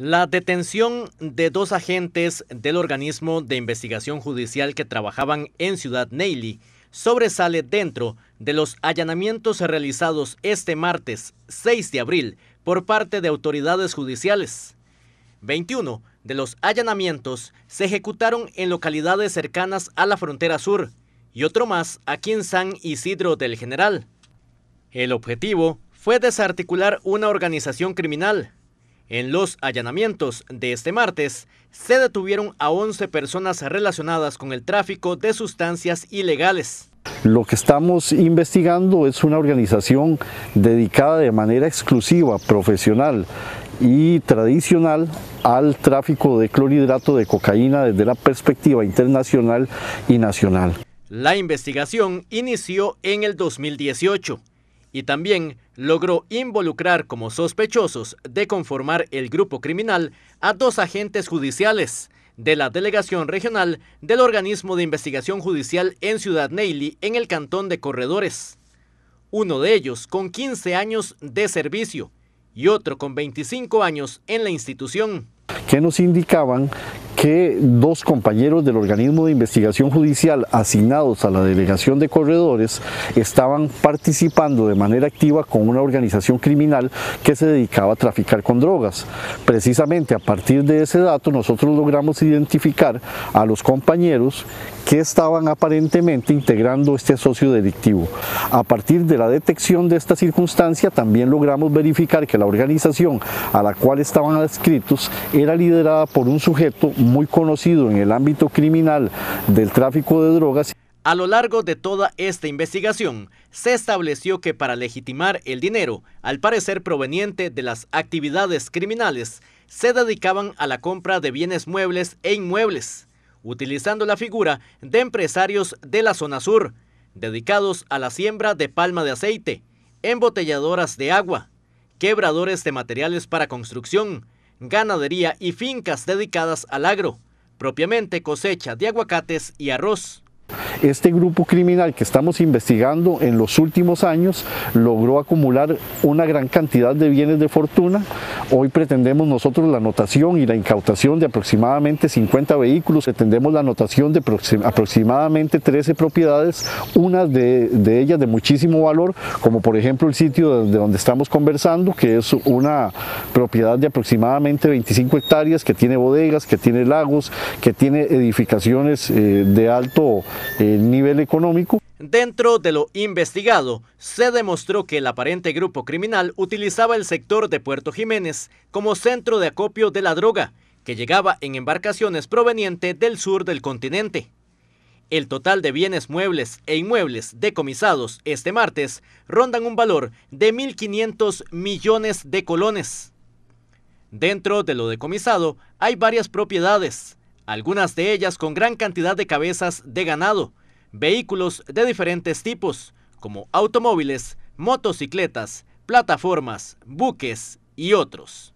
La detención de dos agentes del organismo de investigación judicial que trabajaban en Ciudad Neily sobresale dentro de los allanamientos realizados este martes 6 de abril por parte de autoridades judiciales. 21 de los allanamientos se ejecutaron en localidades cercanas a la frontera sur y otro más aquí en San Isidro del General. El objetivo fue desarticular una organización criminal en los allanamientos de este martes, se detuvieron a 11 personas relacionadas con el tráfico de sustancias ilegales. Lo que estamos investigando es una organización dedicada de manera exclusiva, profesional y tradicional al tráfico de clorhidrato de cocaína desde la perspectiva internacional y nacional. La investigación inició en el 2018 y también logró involucrar como sospechosos de conformar el grupo criminal a dos agentes judiciales de la Delegación Regional del Organismo de Investigación Judicial en Ciudad Neily, en el Cantón de Corredores. Uno de ellos con 15 años de servicio y otro con 25 años en la institución que nos indicaban que dos compañeros del organismo de investigación judicial asignados a la delegación de corredores estaban participando de manera activa con una organización criminal que se dedicaba a traficar con drogas. Precisamente a partir de ese dato nosotros logramos identificar a los compañeros que estaban aparentemente integrando este socio delictivo. A partir de la detección de esta circunstancia también logramos verificar que la organización a la cual estaban adscritos era liderada por un sujeto muy conocido en el ámbito criminal del tráfico de drogas. A lo largo de toda esta investigación, se estableció que para legitimar el dinero, al parecer proveniente de las actividades criminales, se dedicaban a la compra de bienes muebles e inmuebles, utilizando la figura de empresarios de la zona sur, dedicados a la siembra de palma de aceite, embotelladoras de agua, quebradores de materiales para construcción, ganadería y fincas dedicadas al agro, propiamente cosecha de aguacates y arroz. Este grupo criminal que estamos investigando en los últimos años logró acumular una gran cantidad de bienes de fortuna. Hoy pretendemos nosotros la anotación y la incautación de aproximadamente 50 vehículos, pretendemos la anotación de aproximadamente 13 propiedades, unas de, ellas de muchísimo valor, como por ejemplo el sitio de donde estamos conversando, que es una propiedad de aproximadamente 25 hectáreas que tiene bodegas, que tiene lagos, que tiene edificaciones eh, de alto eh, ...el nivel económico. Dentro de lo investigado, se demostró que el aparente grupo criminal utilizaba el sector de Puerto Jiménez como centro de acopio de la droga, que llegaba en embarcaciones provenientes del sur del continente. El total de bienes muebles e inmuebles decomisados este martes rondan un valor de 1.500 millones de colones. Dentro de lo decomisado hay varias propiedades, algunas de ellas con gran cantidad de cabezas de ganado, vehículos de diferentes tipos, como automóviles, motocicletas, plataformas, buques y otros.